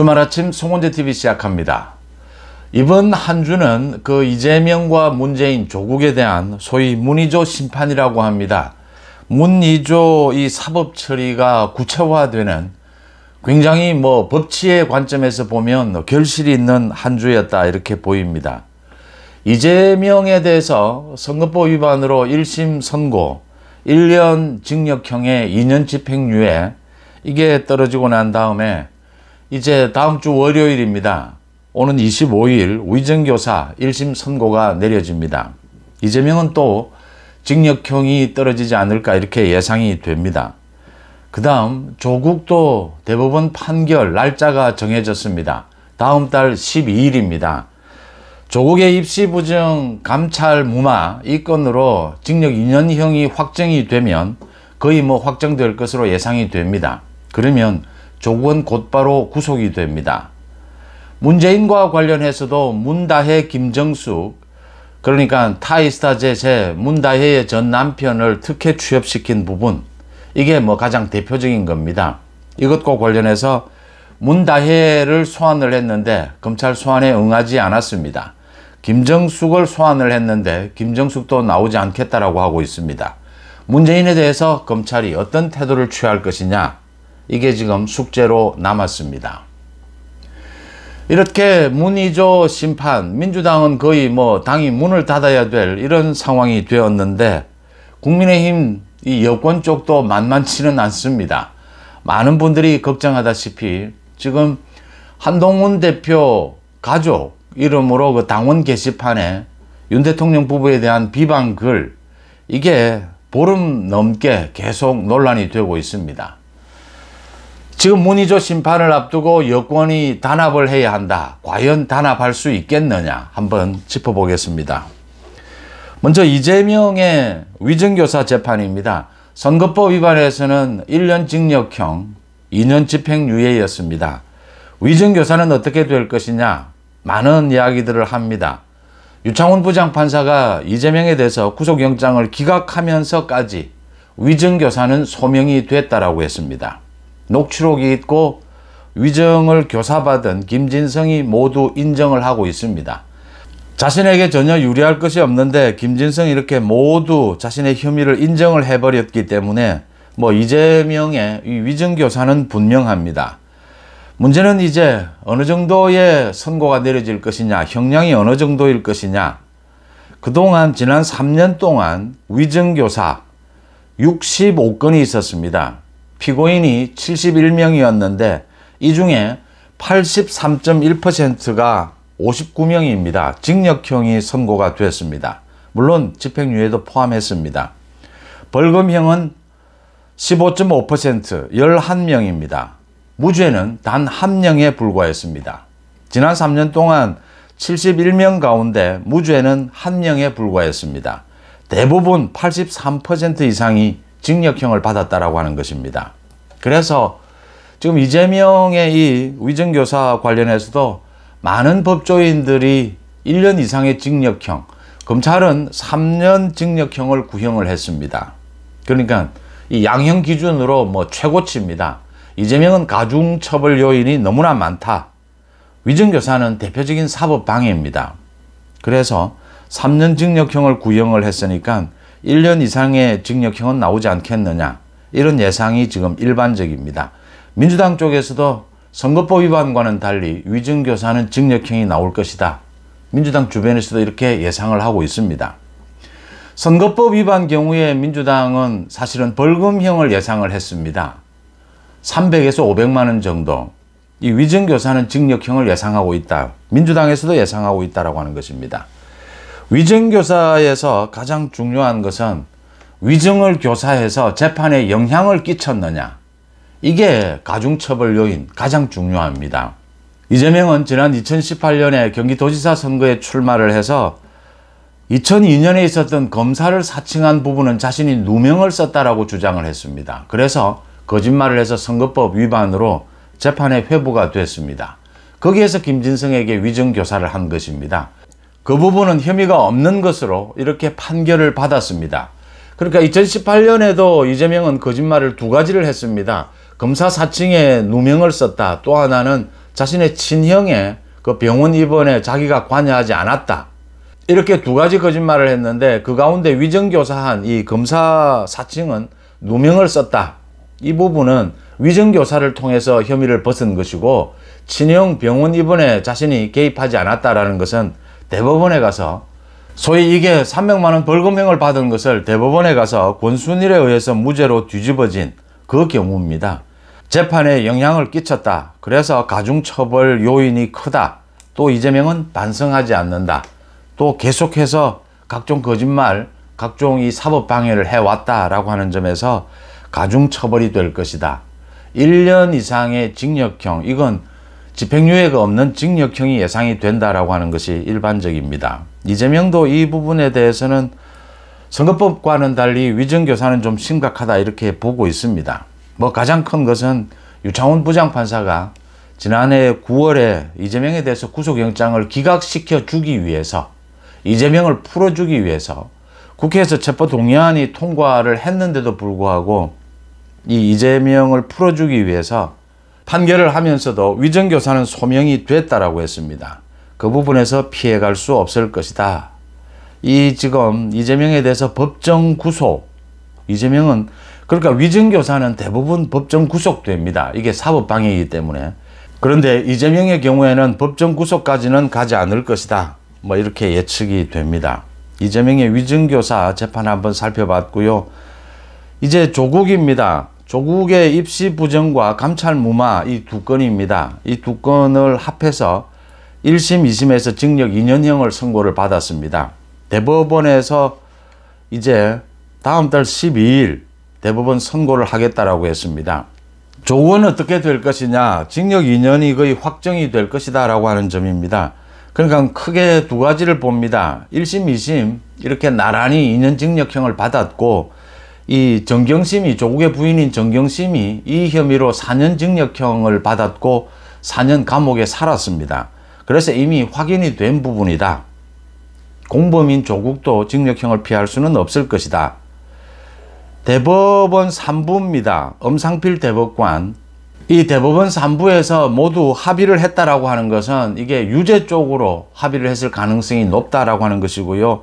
주말 아침 송원재 TV 시작합니다. 이번 한 주는 그 이재명과 문재인 조국에 대한 소위 문의조 심판이라고 합니다. 문의조이 사법 처리가 구체화되는 굉장히 뭐 법치의 관점에서 보면 결실이 있는 한 주였다 이렇게 보입니다. 이재명에 대해서 선거법 위반으로 1심 선고, 1년 징역형의 2년 집행유예 이게 떨어지고 난 다음에 이제 다음 주 월요일입니다. 오는 25일 위정교사 1심 선고가 내려집니다. 이재명은 또 징역형이 떨어지지 않을까 이렇게 예상이 됩니다. 그 다음 조국도 대법원 판결 날짜가 정해졌습니다. 다음 달 12일입니다. 조국의 입시 부정 감찰 무마 이 건으로 징역 2년형이 확정이 되면 거의 뭐 확정될 것으로 예상이 됩니다. 그러면 조국은 곧바로 구속이 됩니다. 문재인과 관련해서도 문다혜 김정숙 그러니까 타이스타제 제 문다혜의 전 남편을 특혜 취업시킨 부분 이게 뭐 가장 대표적인 겁니다. 이것과 관련해서 문다혜를 소환을 했는데 검찰 소환에 응하지 않았습니다. 김정숙을 소환을 했는데 김정숙도 나오지 않겠다라고 하고 있습니다. 문재인에 대해서 검찰이 어떤 태도를 취할 것이냐 이게 지금 숙제로 남았습니다. 이렇게 문의조 심판, 민주당은 거의 뭐 당이 문을 닫아야 될 이런 상황이 되었는데 국민의힘 이 여권 쪽도 만만치는 않습니다. 많은 분들이 걱정하다시피 지금 한동훈 대표 가족 이름으로 그 당원 게시판에 윤 대통령 부부에 대한 비방 글 이게 보름 넘게 계속 논란이 되고 있습니다. 지금 문희조 심판을 앞두고 여권이 단합을 해야 한다. 과연 단합할 수 있겠느냐 한번 짚어보겠습니다. 먼저 이재명의 위증교사 재판입니다. 선거법 위반에서는 1년 징역형, 2년 집행유예였습니다. 위증교사는 어떻게 될 것이냐 많은 이야기들을 합니다. 유창훈 부장판사가 이재명에 대해서 구속영장을 기각하면서까지 위증교사는 소명이 됐다라고 했습니다. 녹취록이 있고 위정을 교사받은 김진성이 모두 인정을 하고 있습니다. 자신에게 전혀 유리할 것이 없는데 김진성이 이렇게 모두 자신의 혐의를 인정을 해버렸기 때문에 뭐 이재명의 위증교사는 분명합니다. 문제는 이제 어느 정도의 선고가 내려질 것이냐, 형량이 어느 정도일 것이냐. 그동안 지난 3년 동안 위증교사 65건이 있었습니다. 피고인이 71명이었는데 이 중에 83.1%가 59명입니다. 징역형이 선고가 됐습니다. 물론 집행유예도 포함했습니다. 벌금형은 15.5% 11명입니다. 무죄는 단 1명에 불과했습니다. 지난 3년 동안 71명 가운데 무죄는 1명에 불과했습니다. 대부분 83% 이상이 징역형을 받았다라고 하는 것입니다. 그래서 지금 이재명의 이 위증교사 관련해서도 많은 법조인들이 1년 이상의 징역형, 검찰은 3년 징역형을 구형을 했습니다. 그러니까 이 양형 기준으로 뭐 최고치입니다. 이재명은 가중처벌 요인이 너무나 많다. 위증교사는 대표적인 사법방해입니다. 그래서 3년 징역형을 구형을 했으니까 1년 이상의 징역형은 나오지 않겠느냐 이런 예상이 지금 일반적입니다. 민주당 쪽에서도 선거법 위반과는 달리 위증교사는 징역형이 나올 것이다. 민주당 주변에서도 이렇게 예상을 하고 있습니다. 선거법 위반 경우에 민주당은 사실은 벌금형을 예상을 했습니다. 300에서 500만 원 정도. 이 위증교사는 징역형을 예상하고 있다. 민주당에서도 예상하고 있다라고 하는 것입니다. 위증교사에서 가장 중요한 것은 위증을 교사해서 재판에 영향을 끼쳤느냐 이게 가중처벌 요인 가장 중요합니다. 이재명은 지난 2018년에 경기도지사 선거에 출마를 해서 2002년에 있었던 검사를 사칭한 부분은 자신이 누명을 썼다라고 주장을 했습니다. 그래서 거짓말을 해서 선거법 위반으로 재판에 회부가 됐습니다. 거기에서 김진성에게 위증교사를 한 것입니다. 그 부분은 혐의가 없는 것으로 이렇게 판결을 받았습니다. 그러니까 2018년에도 이재명은 거짓말을 두 가지를 했습니다. 검사 사칭에 누명을 썼다. 또 하나는 자신의 친형의 그 병원 입원에 자기가 관여하지 않았다. 이렇게 두 가지 거짓말을 했는데 그 가운데 위정교사한 이 검사 사칭은 누명을 썼다. 이 부분은 위정교사를 통해서 혐의를 벗은 것이고 친형 병원 입원에 자신이 개입하지 않았다라는 것은 대법원에 가서 소위 이게 300만 원 벌금형을 받은 것을 대법원에 가서 권순일에 의해서 무죄로 뒤집어진 그 경우입니다. 재판에 영향을 끼쳤다. 그래서 가중처벌 요인이 크다. 또 이재명은 반성하지 않는다. 또 계속해서 각종 거짓말, 각종 이 사법 방해를 해왔다라고 하는 점에서 가중처벌이 될 것이다. 1년 이상의 징역형, 이건 집행유예가 없는 징역형이 예상이 된다라고 하는 것이 일반적입니다. 이재명도 이 부분에 대해서는 선거법과는 달리 위증교사는 좀 심각하다 이렇게 보고 있습니다. 뭐 가장 큰 것은 유창훈 부장판사가 지난해 9월에 이재명에 대해서 구속영장을 기각시켜 주기 위해서 이재명을 풀어주기 위해서 국회에서 체포동의안이 통과를 했는데도 불구하고 이 이재명을 풀어주기 위해서 판결을 하면서도 위정교사는 소명이 됐다라고 했습니다. 그 부분에서 피해갈 수 없을 것이다. 이 지금 이재명에 대해서 법정 구속, 이재명은 그러니까 위증교사는 대부분 법정 구속됩니다. 이게 사법방해이기 때문에. 그런데 이재명의 경우에는 법정 구속까지는 가지 않을 것이다. 뭐 이렇게 예측이 됩니다. 이재명의 위증교사 재판 한번 살펴봤고요. 이제 조국입니다. 조국의 입시 부정과 감찰 무마 이 두 건입니다. 이 두 건을 합해서 1심, 2심에서 징역 2년형을 선고를 받았습니다. 대법원에서 이제 다음 달 12일 대법원 선고를 하겠다라고 했습니다. 조국은 어떻게 될 것이냐, 징역 2년이 거의 확정이 될 것이다 라고 하는 점입니다. 그러니까 크게 두 가지를 봅니다. 1심, 2심 이렇게 나란히 2년 징역형을 받았고 이 정경심이 조국의 부인인 정경심이 이 혐의로 4년 징역형을 받았고 4년 감옥에 살았습니다. 그래서 이미 확인이 된 부분이다. 공범인 조국도 징역형을 피할 수는 없을 것이다. 대법원 3부입니다. 엄상필 대법관. 이 대법원 3부에서 모두 합의를 했다라고 하는 것은 이게 유죄 쪽으로 합의를 했을 가능성이 높다라고 하는 것이고요.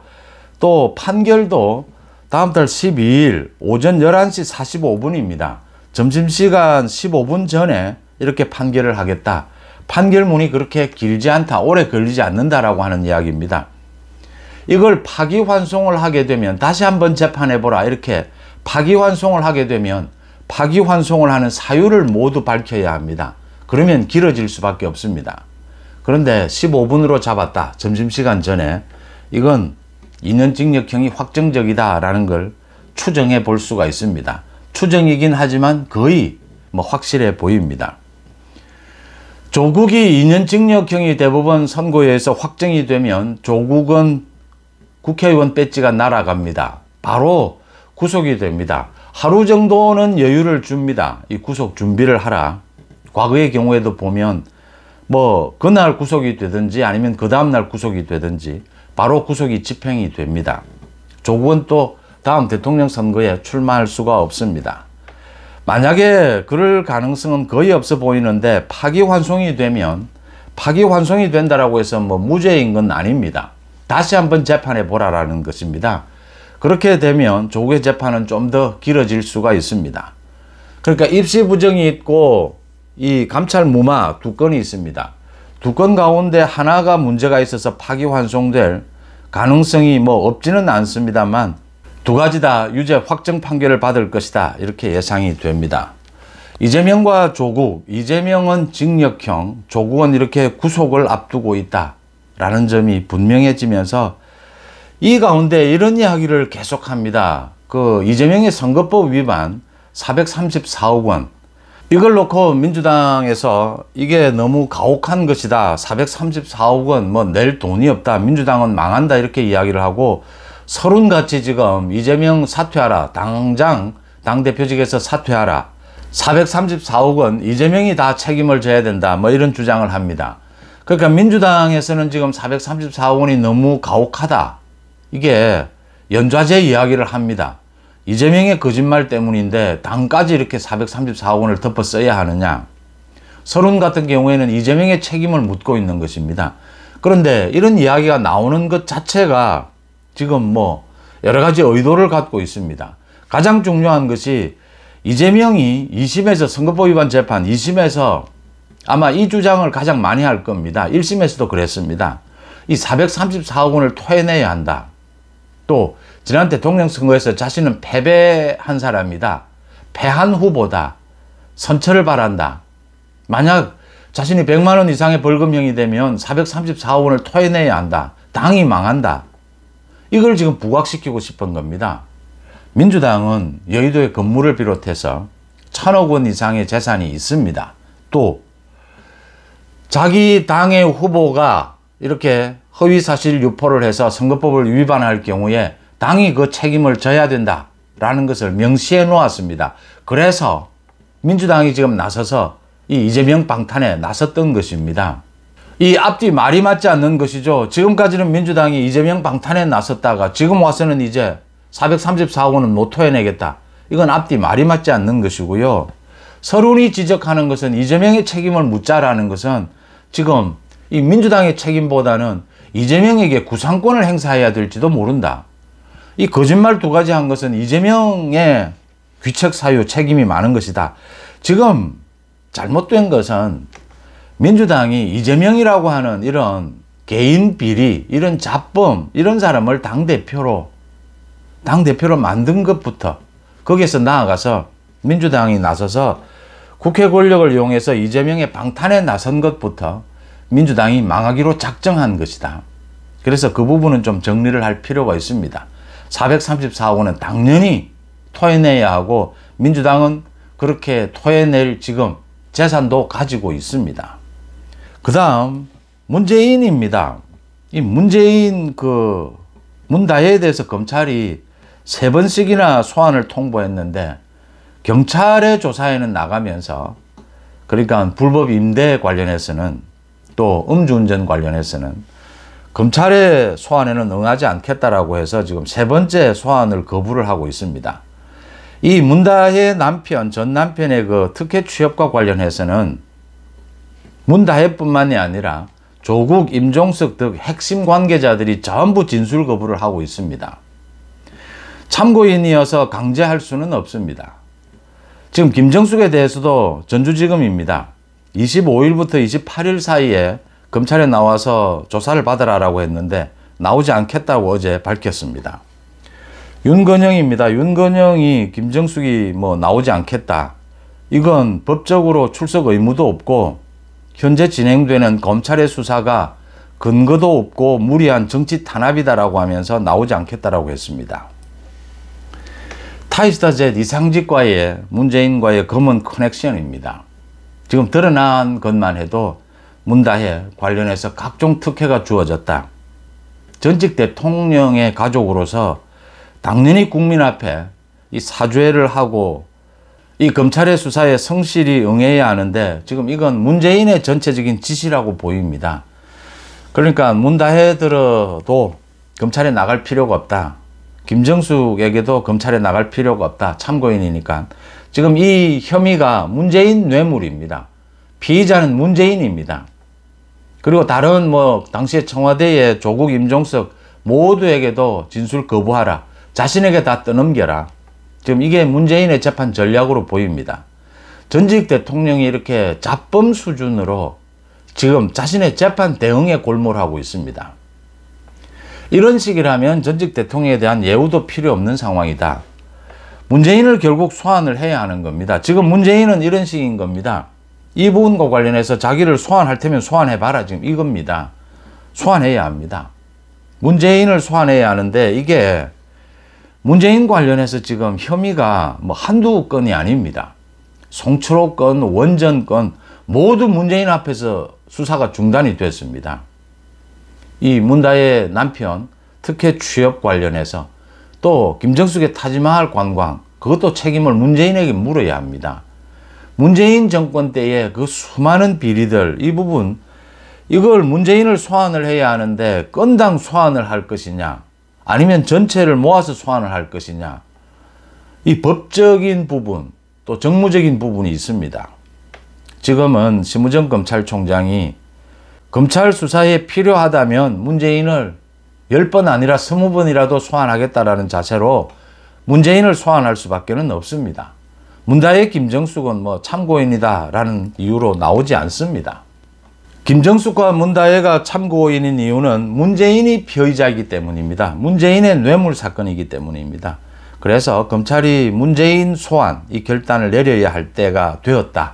또 판결도 다음 달 12일 오전 11시 45분입니다. 점심시간 15분 전에 이렇게 판결을 하겠다. 판결문이 그렇게 길지 않다, 오래 걸리지 않는다라고 하는 이야기입니다. 이걸 파기환송을 하게 되면 다시 한번 재판해보라 이렇게 파기환송을 하게 되면 파기환송을 하는 사유를 모두 밝혀야 합니다. 그러면 길어질 수밖에 없습니다. 그런데 15분으로 잡았다. 점심시간 전에 이건 인연증 역형이 확정적이다라는 걸 추정해 볼 수가 있습니다. 추정이긴 하지만 거의 뭐 확실해 보입니다. 조국이 인연증 역형이 대법원 선고에서 확정이 되면 조국은 국회의원 배지가 날아갑니다. 바로 구속이 됩니다. 하루 정도는 여유를 줍니다. 이 구속 준비를 하라. 과거의 경우에도 보면 뭐 그날 구속이 되든지 아니면 그 다음날 구속이 되든지 바로 구속이 집행이 됩니다. 조국은 또 다음 대통령 선거에 출마할 수가 없습니다. 만약에 그럴 가능성은 거의 없어 보이는데 파기환송이 되면 파기환송이 된다라고 해서 뭐 무죄인 건 아닙니다. 다시 한번 재판해 보라라는 것입니다. 그렇게 되면 조국의 재판은 좀 더 길어질 수가 있습니다. 그러니까 입시 부정이 있고 이 감찰 무마 두 건이 있습니다. 두건 가운데 하나가 문제가 있어서 파기환송될 가능성이 뭐 없지는 않습니다만 두 가지 다 유죄 확정 판결을 받을 것이다 이렇게 예상이 됩니다. 이재명과 조국, 이재명은 징역형, 조국은 이렇게 구속을 앞두고 있다라는 점이 분명해지면서 이 가운데 이런 이야기를 계속합니다. 그 이재명의 선거법 위반 434억 원, 이걸 놓고 민주당에서 이게 너무 가혹한 것이다. 434억 원뭐낼 돈이 없다. 민주당은 망한다. 이렇게 이야기를 하고 서른같이 지금 이재명 사퇴하라. 당장 당대표직에서 사퇴하라. 434억 원 이재명이 다 책임을 져야 된다. 뭐 이런 주장을 합니다. 그러니까 민주당에서는 지금 434억 원이 너무 가혹하다. 이게 연좌제 이야기를 합니다. 이재명의 거짓말 때문인데 당까지 이렇게 434억 원을 덮어 써야 하느냐. 서른 같은 경우에는 이재명의 책임을 묻고 있는 것입니다. 그런데 이런 이야기가 나오는 것 자체가 지금 뭐 여러 가지 의도를 갖고 있습니다. 가장 중요한 것이 이재명이 2심에서 선거법 위반 재판 2심에서 아마 이 주장을 가장 많이 할 겁니다. 1심에서도 그랬습니다. 이 434억 원을 토해내야 한다. 또 지난 대통령 선거에서 자신은 패배한 사람이다. 패한 후보다. 선처를 바란다. 만약 자신이 100만 원 이상의 벌금형이 되면 434억 원을 토해내야 한다. 당이 망한다. 이걸 지금 부각시키고 싶은 겁니다. 민주당은 여의도의 건물을 비롯해서 천억 원 이상의 재산이 있습니다. 또 자기 당의 후보가 이렇게 허위사실 유포를 해서 선거법을 위반할 경우에 당이 그 책임을 져야 된다라는 것을 명시해 놓았습니다. 그래서 민주당이 지금 나서서 이 이재명 방탄에 나섰던 것입니다. 이 앞뒤 말이 맞지 않는 것이죠. 지금까지는 민주당이 이재명 방탄에 나섰다가 지금 와서는 이제 434억 원은 노토해 내겠다. 이건 앞뒤 말이 맞지 않는 것이고요. 서론이 지적하는 것은 이재명의 책임을 묻자라는 것은 지금 이 민주당의 책임보다는 이재명에게 구상권을 행사해야 될지도 모른다. 이 거짓말 두 가지 한 것은 이재명의 귀책 사유 책임이 많은 것이다. 지금 잘못된 것은 민주당이 이재명이라고 하는 이런 개인 비리, 이런 자범, 이런 사람을 당대표로, 당대표로 만든 것부터 거기에서 나아가서 민주당이 나서서 국회 권력을 이용해서 이재명의 방탄에 나선 것부터 민주당이 망하기로 작정한 것이다. 그래서 그 부분은 좀 정리를 할 필요가 있습니다. 434억 원은 당연히 토해내야 하고 민주당은 그렇게 토해낼 지금 재산도 가지고 있습니다. 그 다음 문재인입니다. 이 문재인 그문다에 대해서 검찰이 세 번씩이나 소환을 통보했는데 경찰의 조사에는 나가면서 그러니까 불법 임대 관련해서는 또 음주운전 관련해서는 검찰의 소환에는 응하지 않겠다라고 해서 지금 세 번째 소환을 거부를 하고 있습니다. 이 문다혜 남편, 전 남편의 그 특혜 취업과 관련해서는 문다혜뿐만이 아니라 조국, 임종석 등 핵심 관계자들이 전부 진술 거부를 하고 있습니다. 참고인이어서 강제할 수는 없습니다. 지금 김정숙에 대해서도 전주지검입니다. 25일부터 28일 사이에 검찰에 나와서 조사를 받으라라고 했는데 나오지 않겠다고 어제 밝혔습니다. 윤건영입니다. 윤건영이 김정숙이 뭐 나오지 않겠다. 이건 법적으로 출석 의무도 없고 현재 진행되는 검찰의 수사가 근거도 없고 무리한 정치 탄압이다라고 하면서 나오지 않겠다라고 했습니다. 타이스타젯 이상직과의 문재인과의 검은 커넥션입니다. 지금 드러난 것만 해도 문다해 관련해서 각종 특혜가 주어졌다. 전직 대통령의 가족으로서 당연히 국민 앞에 이 사죄를 하고 이 검찰의 수사에 성실히 응해야 하는데 지금 이건 문재인의 전체적인 지시라고 보입니다. 그러니까 문다해 들어도 검찰에 나갈 필요가 없다. 김정숙에게도 검찰에 나갈 필요가 없다. 참고인이니까. 지금 이 혐의가 문재인 뇌물입니다. 피의자는 문재인입니다. 그리고 다른 뭐 당시에 청와대의 조국 임종석 모두에게도 진술 거부하라. 자신에게 다 떠넘겨라. 지금 이게 문재인의 재판 전략으로 보입니다. 전직 대통령이 이렇게 자범 수준으로 지금 자신의 재판 대응에 골몰하고 있습니다. 이런 식이라면 전직 대통령에 대한 예우도 필요 없는 상황이다. 문재인을 결국 소환을 해야 하는 겁니다. 지금 문재인은 이런 식인 겁니다. 이 부분과 관련해서 자기를 소환할 테면 소환해봐라 지금 이겁니다. 소환해야 합니다. 문재인을 소환해야 하는데 이게 문재인 관련해서 지금 혐의가 뭐 한두 건이 아닙니다. 송철호 건, 원전 건 모두 문재인 앞에서 수사가 중단이 됐습니다. 이 문다의 남편 특혜 취업 관련해서 또 김정숙의 타지마할 관광 그것도 책임을 문재인에게 물어야 합니다. 문재인 정권 때의 그 수많은 비리들 이 부분 이걸 문재인을 소환을 해야 하는데 건당 소환을 할 것이냐 아니면 전체를 모아서 소환을 할 것이냐 이 법적인 부분 또 정무적인 부분이 있습니다. 지금은 심우정 검찰총장이 검찰 수사에 필요하다면 문재인을 10번 아니라 20번이라도 소환하겠다라는 자세로 문재인을 소환할 수밖에 는 없습니다. 문자의 김정숙은 뭐 참고인이다라는 이유로 나오지 않습니다. 김정숙과 문다혜가 참고인인 이유는 문재인이 피의자이기 때문입니다. 문재인의 뇌물 사건이기 때문입니다. 그래서 검찰이 문재인 소환 이 결단을 내려야 할 때가 되었다.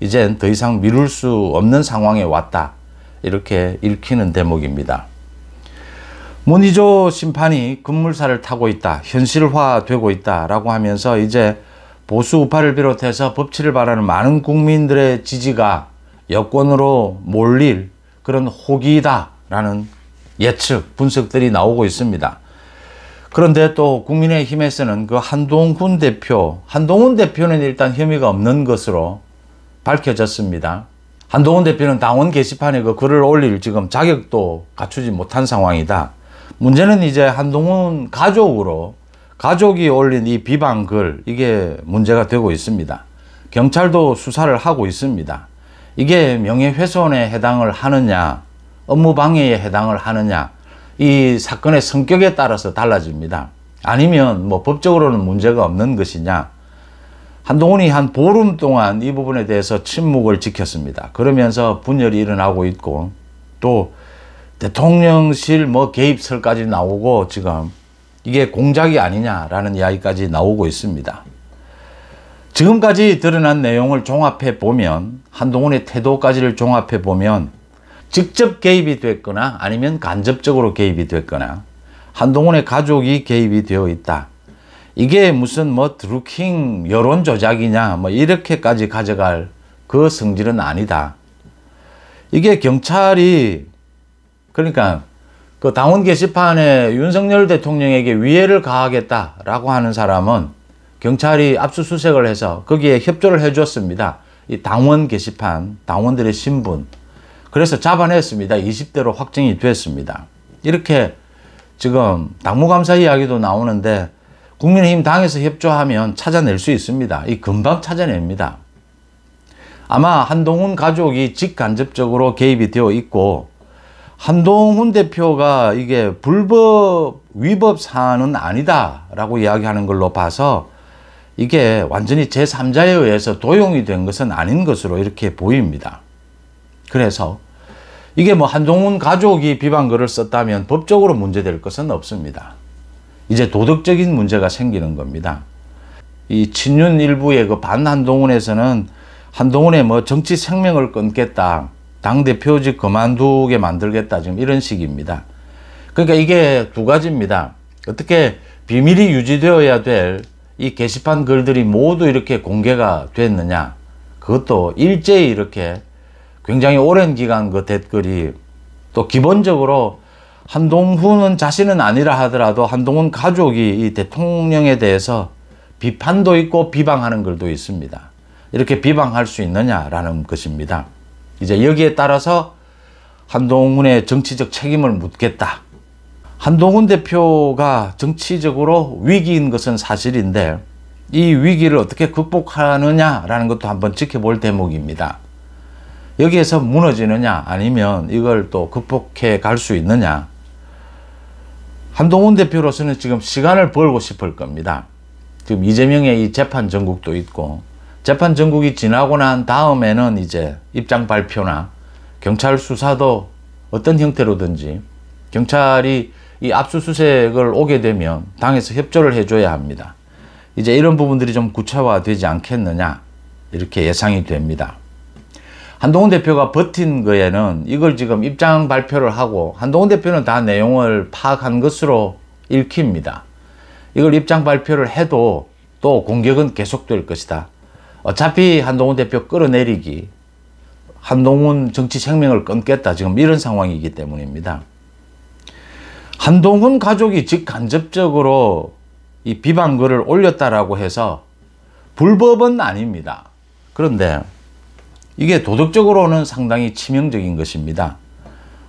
이젠 더 이상 미룰 수 없는 상황에 왔다. 이렇게 읽히는 대목입니다. 문희조 심판이 급물살을 타고 있다. 현실화되고 있다라고 하면서 이제 보수 우파를 비롯해서 법치를 바라는 많은 국민들의 지지가 여권으로 몰릴 그런 호기이다라는 예측, 분석들이 나오고 있습니다. 그런데 또 국민의힘에서는 그 한동훈 대표, 한동훈 대표는 일단 혐의가 없는 것으로 밝혀졌습니다. 한동훈 대표는 당원 게시판에 그 글을 올릴 지금 자격도 갖추지 못한 상황이다. 문제는 이제 한동훈 가족으로 가족이 올린 이 비방글 이게 문제가 되고 있습니다. 경찰도 수사를 하고 있습니다. 이게 명예훼손에 해당을 하느냐 업무방해에 해당을 하느냐 이 사건의 성격에 따라서 달라집니다. 아니면 뭐 법적으로는 문제가 없는 것이냐 한동훈이 한 보름 동안 이 부분에 대해서 침묵을 지켰습니다. 그러면서 분열이 일어나고 있고 또 대통령실 뭐 개입설까지 나오고 지금 이게 공작이 아니냐라는 이야기까지 나오고 있습니다. 지금까지 드러난 내용을 종합해 보면 한동훈의 태도까지를 종합해 보면 직접 개입이 됐거나 아니면 간접적으로 개입이 됐거나 한동훈의 가족이 개입이 되어 있다. 이게 무슨 뭐 드루킹 여론 조작이냐 뭐 이렇게까지 가져갈 그 성질은 아니다. 이게 경찰이 그러니까 그 당원 게시판에 윤석열 대통령에게 위해를 가하겠다라고 하는 사람은 경찰이 압수수색을 해서 거기에 협조를 해줬습니다. 이 당원 게시판, 당원들의 신분. 그래서 잡아냈습니다. 20대로 확정이 됐습니다. 이렇게 지금 당무감사 이야기도 나오는데 국민의힘 당에서 협조하면 찾아낼 수 있습니다. 이 금방 찾아냅니다. 아마 한동훈 가족이 직간접적으로 개입이 되어 있고 한동훈 대표가 이게 불법 위법 사안은 아니다라고 이야기하는 걸로 봐서 이게 완전히 제3자에 의해서 도용이 된 것은 아닌 것으로 이렇게 보입니다. 그래서 이게 뭐 한동훈 가족이 비방글을 썼다면 법적으로 문제될 것은 없습니다. 이제 도덕적인 문제가 생기는 겁니다. 이 친윤 일부의 그 반한동훈에서는 한동훈의 뭐 정치 생명을 끊겠다. 당대표직 그만두게 만들겠다 지금 이런 식입니다. 그러니까 이게 두 가지입니다. 어떻게 비밀이 유지되어야 될 이 게시판 글들이 모두 이렇게 공개가 됐느냐 그것도 일제히 이렇게 굉장히 오랜 기간 그 댓글이 또 기본적으로 한동훈은 자신은 아니라 하더라도 한동훈 가족이 이 대통령에 대해서 비판도 있고 비방하는 글도 있습니다. 이렇게 비방할 수 있느냐라는 것입니다. 이제 여기에 따라서 한동훈의 정치적 책임을 묻겠다. 한동훈 대표가 정치적으로 위기인 것은 사실인데 이 위기를 어떻게 극복하느냐라는 것도 한번 지켜볼 대목입니다. 여기에서 무너지느냐 아니면 이걸 또 극복해 갈 수 있느냐 한동훈 대표로서는 지금 시간을 벌고 싶을 겁니다. 지금 이재명의 이 재판 전국도 있고 재판 전국이 지나고 난 다음에는 이제 입장 발표나 경찰 수사도 어떤 형태로든지 경찰이 이 압수수색을 오게 되면 당에서 협조를 해줘야 합니다. 이제 이런 부분들이 좀 구체화되지 않겠느냐 이렇게 예상이 됩니다. 한동훈 대표가 버틴 거에는 이걸 지금 입장 발표를 하고 한동훈 대표는 다 내용을 파악한 것으로 읽힙니다. 이걸 입장 발표를 해도 또 공격은 계속될 것이다. 어차피 한동훈 대표 끌어내리기, 한동훈 정치 생명을 끊겠다 지금 이런 상황이기 때문입니다. 한동훈 가족이 직간접적으로 이 비방글을 올렸다라고 해서 불법은 아닙니다. 그런데 이게 도덕적으로는 상당히 치명적인 것입니다.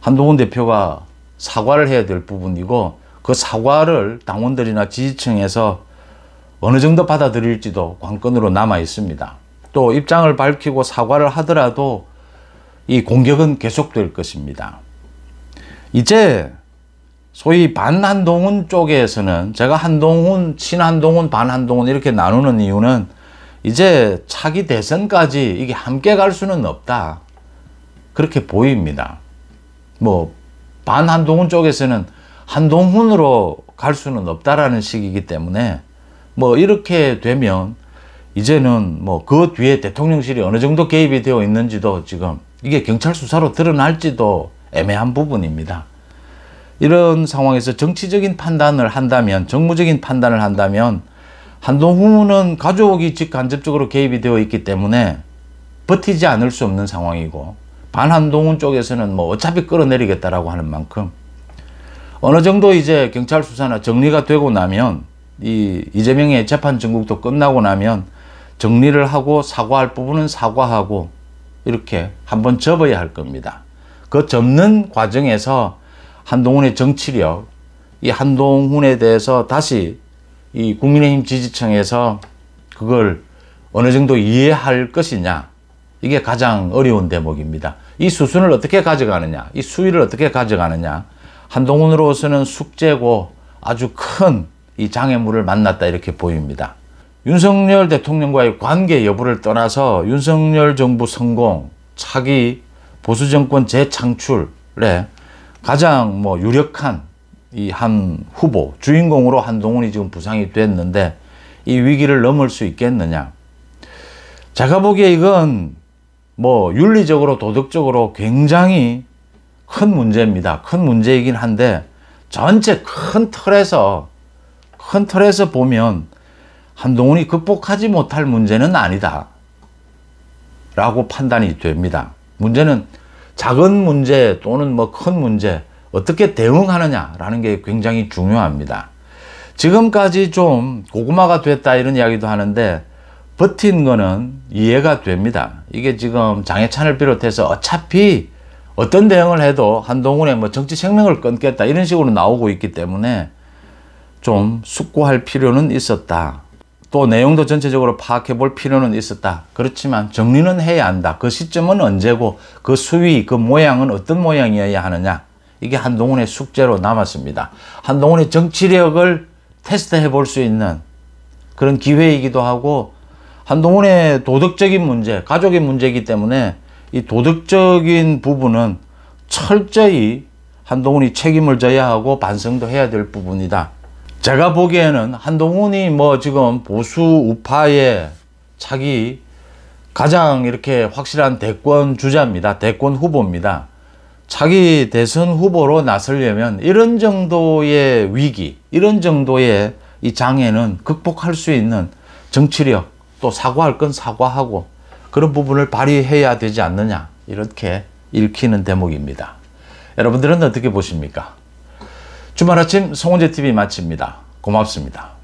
한동훈 대표가 사과를 해야 될 부분이고 그 사과를 당원들이나 지지층에서 어느 정도 받아들일지도 관건으로 남아 있습니다. 또 입장을 밝히고 사과를 하더라도 이 공격은 계속될 것입니다. 이제 소위 반한동훈 쪽에서는 제가 한동훈, 친한동훈, 반한동훈 이렇게 나누는 이유는 이제 차기 대선까지 이게 함께 갈 수는 없다. 그렇게 보입니다. 뭐 반한동훈 쪽에서는 한동훈으로 갈 수는 없다라는 식이기 때문에 뭐 이렇게 되면 이제는 뭐 그 뒤에 대통령실이 어느 정도 개입이 되어 있는지도 지금 이게 경찰 수사로 드러날지도 애매한 부분입니다. 이런 상황에서 정치적인 판단을 한다면 정무적인 판단을 한다면 한동훈은 가족이 직간접적으로 개입이 되어 있기 때문에 버티지 않을 수 없는 상황이고 반한동훈 쪽에서는 뭐 어차피 끌어내리겠다라고 하는 만큼 어느 정도 이제 경찰 수사나 정리가 되고 나면 이 이재명의 재판 전국도 끝나고 나면 정리를 하고 사과할 부분은 사과하고 이렇게 한번 접어야 할 겁니다. 그 접는 과정에서 한동훈의 정치력, 이 한동훈에 대해서 다시 이 국민의힘 지지층에서 그걸 어느 정도 이해할 것이냐 이게 가장 어려운 대목입니다. 이 수순을 어떻게 가져가느냐 이 수위를 어떻게 가져가느냐 한동훈으로서는 숙제고 아주 큰이 장애물을 만났다 이렇게 보입니다. 윤석열 대통령과의 관계 여부를 떠나서 윤석열 정부 성공, 차기 보수 정권 재창출에 가장 뭐 유력한 이 한 후보 주인공으로 한동훈이 지금 부상이 됐는데 이 위기를 넘을 수 있겠느냐? 제가 보기에 이건 뭐 윤리적으로 도덕적으로 굉장히 큰 문제입니다. 큰 문제이긴 한데 전체 큰 틀에서 큰 틀에서 보면 한동훈이 극복하지 못할 문제는 아니다. 라고 판단이 됩니다. 문제는 작은 문제 또는 뭐 큰 문제 어떻게 대응하느냐라는 게 굉장히 중요합니다. 지금까지 좀 고구마가 됐다 이런 이야기도 하는데 버틴 거는 이해가 됩니다. 이게 지금 장해찬을 비롯해서 어차피 어떤 대응을 해도 한동훈의 뭐 정치 생명을 끊겠다 이런 식으로 나오고 있기 때문에 좀 숙고할 필요는 있었다. 또 내용도 전체적으로 파악해 볼 필요는 있었다. 그렇지만 정리는 해야 한다. 그 시점은 언제고 그 수위, 그 모양은 어떤 모양이어야 하느냐. 이게 한동훈의 숙제로 남았습니다. 한동훈의 정치력을 테스트해 볼 수 있는 그런 기회이기도 하고 한동훈의 도덕적인 문제, 가족의 문제이기 때문에 이 도덕적인 부분은 철저히 한동훈이 책임을 져야 하고 반성도 해야 될 부분이다. 제가 보기에는 한동훈이 뭐 지금 보수 우파의 자기 가장 이렇게 확실한 대권 주자입니다. 대권 후보입니다. 자기 대선 후보로 나서려면 이런 정도의 위기, 이런 정도의 이 장애는 극복할 수 있는 정치력, 또 사과할 건 사과하고 그런 부분을 발휘해야 되지 않느냐 이렇게 읽히는 대목입니다. 여러분들은 어떻게 보십니까? 주말 아침 송은재 TV 마칩니다. 고맙습니다.